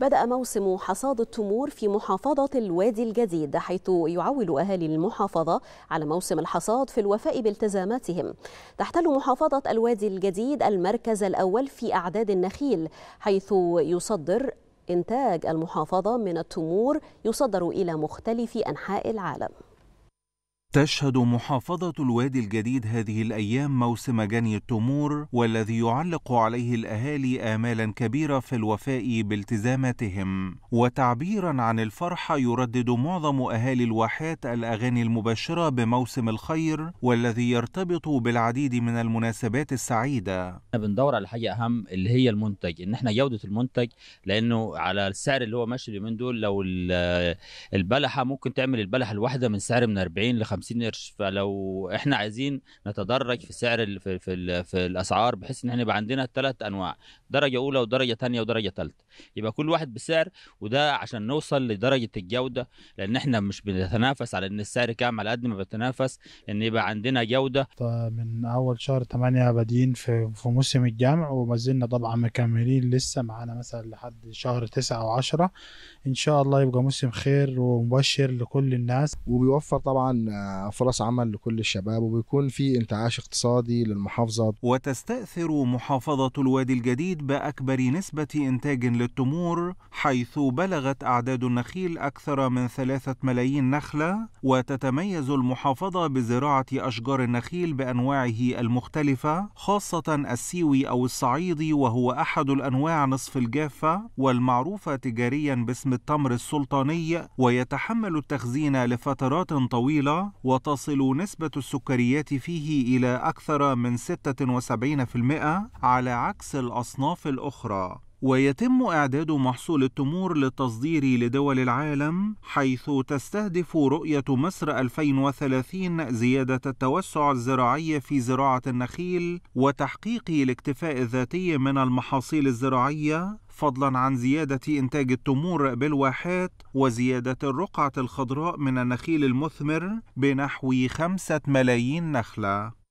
بدأ موسم حصاد التمور في محافظة الوادي الجديد حيث يعول أهالي المحافظة على موسم الحصاد في الوفاء بالتزاماتهم تحتل محافظة الوادي الجديد المركز الأول في أعداد النخيل حيث يصدر إنتاج المحافظة من التمور يصدر إلى مختلف أنحاء العالم تشهد محافظة الوادي الجديد هذه الأيام موسم جني التمور والذي يعلق عليه الأهالي آمالا كبيرة في الوفاء بالتزاماتهم وتعبيرا عن الفرحة يردد معظم أهالي الواحات الأغاني المبشرة بموسم الخير والذي يرتبط بالعديد من المناسبات السعيدة احنا بندور على حاجة أهم اللي هي المنتج إن احنا جودة المنتج لأنه على السعر اللي هو ماشي اليومين دول لو البلحة ممكن تعمل البلحة الواحدة من سعر من 40 ل 50 50 قرش فلو احنا عايزين نتدرج في سعر ال في, في, ال في الاسعار بحيث ان احنا يبقى عندنا ثلاث انواع درجه اولى ودرجه ثانيه ودرجه ثالثه يبقى كل واحد بسعر وده عشان نوصل لدرجه الجوده لان احنا مش بنتنافس على ان السعر كام على قد ما بنتنافس ان يبقى عندنا جوده من اول شهر 8 بادئين في في موسم الجامع وما زلنا طبعا مكملين لسه معانا مثلا لحد شهر 9 او 10 ان شاء الله يبقى موسم خير ومبشر لكل الناس وبيوفر طبعا فرص عمل لكل الشباب وبيكون في انتعاش اقتصادي للمحافظة وتستأثر محافظة الوادي الجديد بأكبر نسبة إنتاج للتمور حيث بلغت أعداد النخيل أكثر من ثلاثة ملايين نخلة وتتميز المحافظة بزراعة أشجار النخيل بأنواعه المختلفة خاصة السيوي أو الصعيدي وهو أحد الأنواع نصف الجافة والمعروفة تجاريا باسم التمر السلطاني ويتحمل التخزين لفترات طويلة وتصل نسبة السكريات فيه إلى أكثر من 76% على عكس الأصناف الأخرى ويتم إعداد محصول التمور للتصدير لدول العالم حيث تستهدف رؤية مصر 2030 زيادة التوسع الزراعي في زراعة النخيل وتحقيق الاكتفاء الذاتي من المحاصيل الزراعية فضلا عن زيادة إنتاج التمور بالواحات وزيادة الرقعة الخضراء من النخيل المثمر بنحو خمسة ملايين نخلة